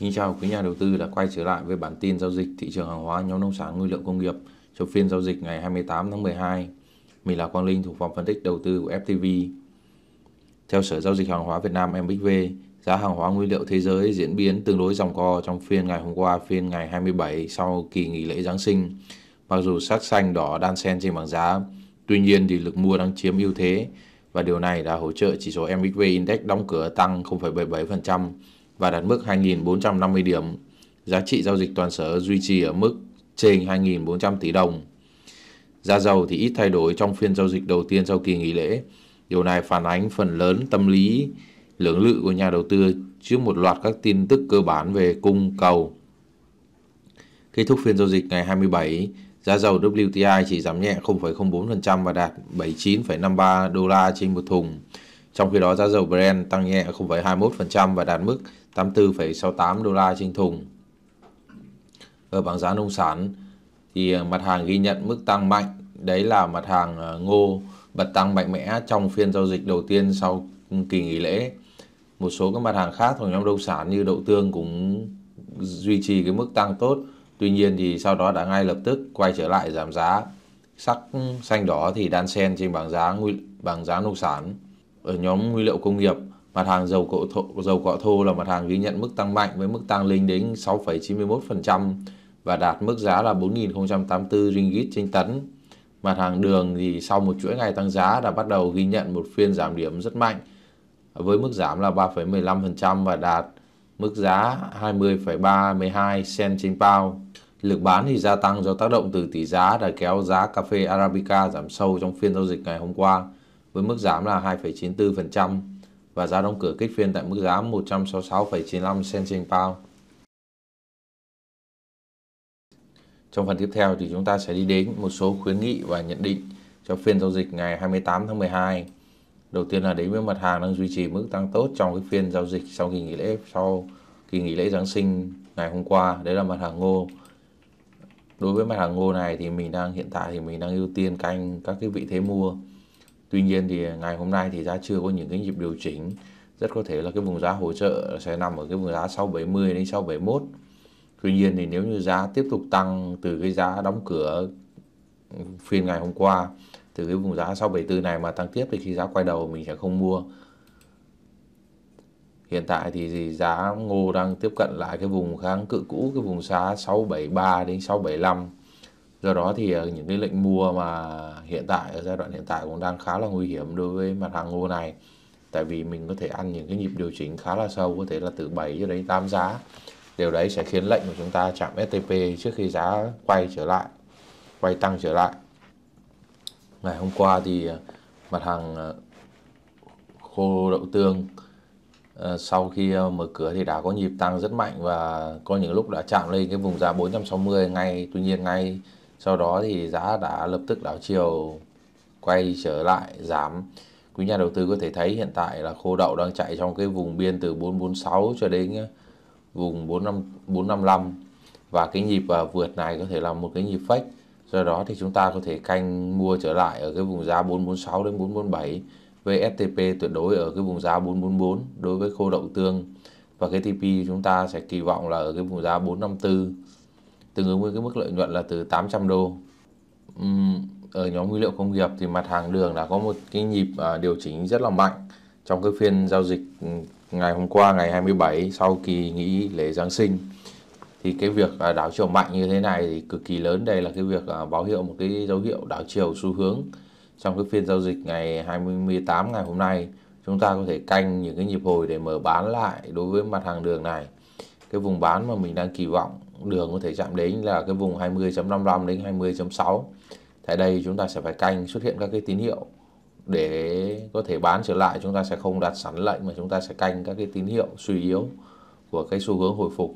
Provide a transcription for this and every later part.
Kính chào quý nhà đầu tư đã quay trở lại với bản tin giao dịch thị trường hàng hóa nhóm nông sản nguyên liệu công nghiệp cho phiên giao dịch ngày 28 tháng 12. Mình là Quang Linh thuộc phòng phân tích đầu tư của FTV. Theo Sở Giao dịch Hàng hóa Việt Nam MXV, giá hàng hóa nguyên liệu thế giới diễn biến tương đối dòng co trong phiên ngày hôm qua, phiên ngày 27 sau kỳ nghỉ lễ Giáng sinh. Mặc dù sắc xanh đỏ đan xen trên bảng giá, tuy nhiên thì lực mua đang chiếm ưu thế và điều này đã hỗ trợ chỉ số MXV Index đóng cửa tăng 0,77% và đạt mức 2.450 điểm. Giá trị giao dịch toàn sở duy trì ở mức trên 2.400 tỷ đồng. Giá dầu thì ít thay đổi trong phiên giao dịch đầu tiên sau kỳ nghỉ lễ. Điều này phản ánh phần lớn tâm lý lưỡng lự của nhà đầu tư trước một loạt các tin tức cơ bản về cung cầu. Kết thúc phiên giao dịch ngày 27, giá dầu WTI chỉ giảm nhẹ 0,04% và đạt 79,53 đô la trên một thùng. Trong khi đó giá dầu Brent tăng nhẹ 0,21% và đạt mức 84,68 đô la trên thùng. Ở bảng giá nông sản thì à, mặt hàng ghi nhận mức tăng mạnh, đấy là mặt hàng à, ngô bật tăng mạnh mẽ trong phiên giao dịch đầu tiên sau kỳ nghỉ lễ. Một số các mặt hàng khác thuộc nhóm nông sản như đậu tương cũng duy trì cái mức tăng tốt. Tuy nhiên thì sau đó đã ngay lập tức quay trở lại giảm giá. Sắc xanh đỏ thì đan xen trên bảng giá bảng giá nông sản. Ở nhóm nguyên liệu công nghiệp Mặt hàng dầu cọ thô, dầu cọ thô là mặt hàng ghi nhận mức tăng mạnh với mức tăng lên đến 6,91% và đạt mức giá là 4.084 ringgit trên tấn. Mặt hàng đường thì sau một chuỗi ngày tăng giá đã bắt đầu ghi nhận một phiên giảm điểm rất mạnh với mức giảm là 3,15% và đạt mức giá 20,32 sen trên bao. Lực bán thì gia tăng do tác động từ tỷ giá đã kéo giá cà phê Arabica giảm sâu trong phiên giao dịch ngày hôm qua với mức giảm là 2,94% và giá đóng cửa kích phiên tại mức giá 166,95 cent trên pound. Trong phần tiếp theo thì chúng ta sẽ đi đến một số khuyến nghị và nhận định cho phiên giao dịch ngày 28 tháng 12. Đầu tiên là đến với mặt hàng đang duy trì mức tăng tốt trong cái phiên giao dịch sau kỳ nghỉ lễ sau kỳ nghỉ lễ Giáng sinh ngày hôm qua, đấy là mặt hàng ngô. Đối với mặt hàng ngô này thì mình đang hiện tại thì mình đang ưu tiên canh các cái vị thế mua Tuy nhiên thì ngày hôm nay thì giá chưa có những cái nhịp điều chỉnh rất có thể là cái vùng giá hỗ trợ sẽ nằm ở cái vùng giá sau 70 đến sau 71 Tuy nhiên thì nếu như giá tiếp tục tăng từ cái giá đóng cửa phiên ngày hôm qua từ cái vùng giá sau 74 này mà tăng tiếp thì khi giá quay đầu mình sẽ không mua. Hiện tại thì giá ngô đang tiếp cận lại cái vùng kháng cự cũ cái vùng giá 673 đến 675 do đó thì ờ, những cái lệnh mua mà hiện tại ở giai đoạn hiện tại cũng đang khá là nguy hiểm đối với mặt hàng ngô này tại vì mình có thể ăn những cái nhịp điều chỉnh khá là sâu có thể là từ 7 cho đến 8 giá điều đấy sẽ khiến lệnh của chúng ta chạm STP trước khi giá quay trở lại quay tăng trở lại ngày hôm qua thì ờ, mặt hàng ờ, khô đậu tương sau khi mở cửa thì đã có nhịp tăng rất mạnh và có những lúc đã chạm lên cái vùng giá 460 ngay tuy nhiên ngay sau đó thì giá đã lập tức đảo chiều quay trở lại giảm. Quý nhà đầu tư có thể thấy hiện tại là khô đậu đang chạy trong cái vùng biên từ 446 cho đến ờ, vùng 45 455 và cái nhịp ờ, vượt này có thể là một cái nhịp fake. Do đó thì chúng ta có thể canh mua trở lại ở cái vùng giá 446 đến 447 VSTP tuyệt đối ở cái vùng giá 444 đối với khô đậu tương và cái TP chúng ta sẽ kỳ vọng là ở cái vùng giá 454 tương ứng với cái mức lợi nhuận là từ 800 đô. ở nhóm nguyên liệu công nghiệp thì mặt hàng đường đã có một cái nhịp à, điều chỉnh rất là mạnh trong cái phiên giao dịch ngày hôm qua ngày 27 sau kỳ nghỉ lễ Giáng sinh thì cái việc à, đảo chiều mạnh như thế này thì cực kỳ lớn đây là cái việc à, báo hiệu một cái dấu hiệu đảo chiều xu hướng trong cái phiên giao dịch ngày 28 ngày hôm nay chúng ta có thể canh những cái nhịp hồi để mở bán lại đối với mặt hàng đường này cái vùng bán mà mình đang kỳ vọng đường có thể chạm đến là cái vùng 20.55 đến 20.6 tại đây chúng ta sẽ phải canh xuất hiện các cái tín hiệu để có thể bán trở lại chúng ta sẽ không đặt sẵn lệnh mà chúng ta sẽ canh các cái tín hiệu suy yếu của cái xu hướng hồi phục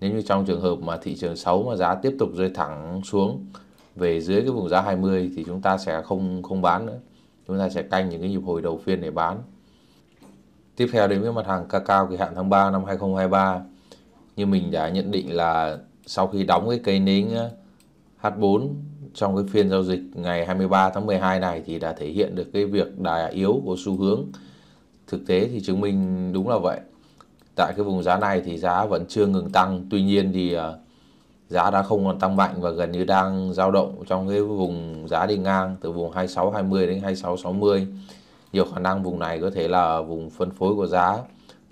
nếu như trong trường hợp mà thị trường xấu mà giá tiếp tục rơi thẳng xuống về dưới cái vùng giá 20 thì chúng ta sẽ không không bán nữa chúng ta sẽ canh những cái nhịp hồi đầu phiên để bán tiếp theo đến với mặt hàng cacao kỳ hạn tháng 3 năm 2023 như mình đã nhận định là sau khi đóng cái cây nến ờ, H4 trong cái phiên giao dịch ngày 23 tháng 12 này thì đã thể hiện được cái việc đà yếu của xu hướng. Thực tế thì chứng minh đúng là vậy. Tại cái vùng giá này thì giá vẫn chưa ngừng tăng, tuy nhiên thì ờ, giá đã không còn tăng mạnh và gần như đang dao động trong cái vùng giá đi ngang từ vùng 2620 đến 2660. Nhiều khả năng vùng này có thể là vùng phân phối của giá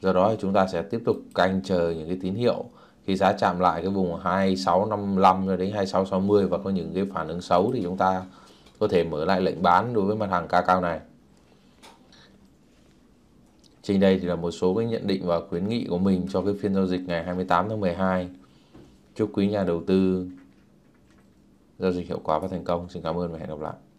do đó thì chúng ta sẽ tiếp tục canh chờ những cái tín hiệu khi giá chạm lại cái vùng 2655 cho đến 2660 và có những cái phản ứng xấu thì chúng ta có thể mở lại lệnh bán đối với mặt hàng ca cao này trên đây thì là một số cái nhận định và khuyến nghị của mình cho cái phiên giao dịch ngày 28 tháng 12 chúc quý nhà đầu tư giao dịch hiệu quả và thành công xin cảm ơn và hẹn gặp lại